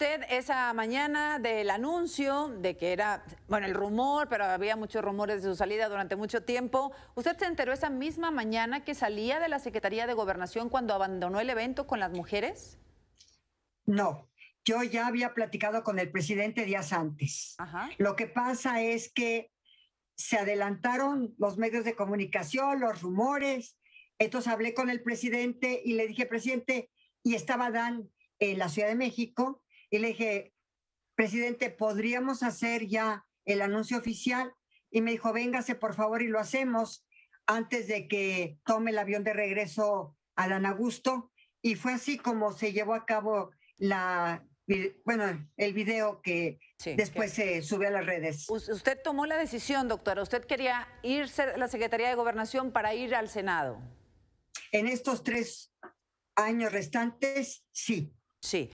usted esa mañana del anuncio de que era, bueno, el rumor, pero había muchos rumores de su salida durante mucho tiempo. ¿Usted se enteró esa misma mañana que salía de la Secretaría de Gobernación cuando abandonó el evento con las mujeres? No, yo ya había platicado con el presidente días antes. Lo que pasa es que se adelantaron los medios de comunicación, los rumores. Entonces hablé con el presidente y le dije, presidente, y estaba Dan en la Ciudad de México y le dije, presidente, ¿podríamos hacer ya el anuncio oficial? Y me dijo, véngase por favor y lo hacemos antes de que tome el avión de regreso a Augusto. Y fue así como se llevó a cabo la, bueno, el video que después se sube a las redes. Usted tomó la decisión, doctora. Usted quería irse a la Secretaría de Gobernación para ir al Senado. En estos tres años restantes, sí. Sí.